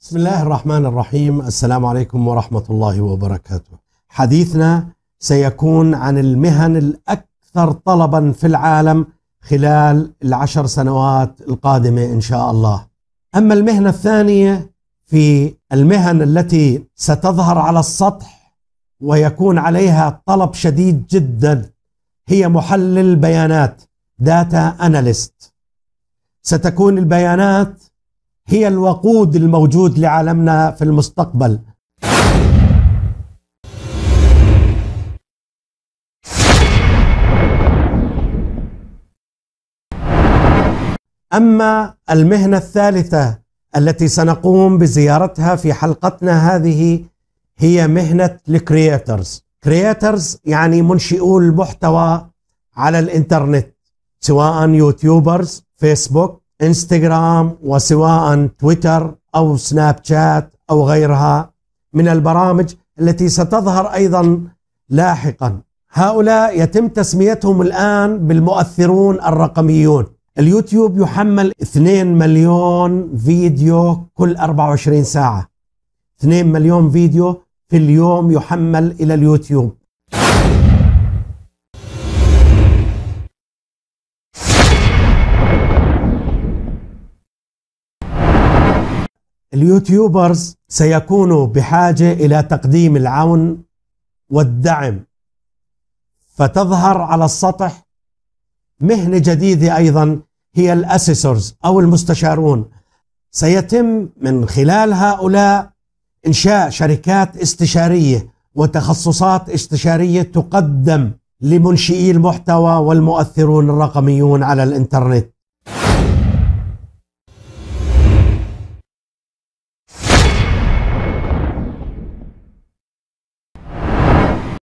بسم الله الرحمن الرحيم السلام عليكم ورحمة الله وبركاته حديثنا سيكون عن المهن الأكثر طلبا في العالم خلال العشر سنوات القادمة إن شاء الله أما المهنة الثانية في المهن التي ستظهر على السطح ويكون عليها طلب شديد جدا هي محلل بيانات داتا أناليست ستكون البيانات هي الوقود الموجود لعالمنا في المستقبل اما المهنه الثالثه التي سنقوم بزيارتها في حلقتنا هذه هي مهنه الكرياترز كرياترز يعني منشئو المحتوى على الانترنت سواء يوتيوبرز فيسبوك انستغرام وسواء تويتر او سناب شات او غيرها من البرامج التي ستظهر ايضا لاحقا هؤلاء يتم تسميتهم الان بالمؤثرون الرقميون اليوتيوب يحمل 2 مليون فيديو كل 24 ساعه 2 مليون فيديو في اليوم يحمل الى اليوتيوب اليوتيوبرز سيكونوا بحاجه الى تقديم العون والدعم فتظهر على السطح مهنه جديده ايضا هي الاسيسورز او المستشارون سيتم من خلال هؤلاء انشاء شركات استشاريه وتخصصات استشاريه تقدم لمنشئي المحتوى والمؤثرون الرقميون على الانترنت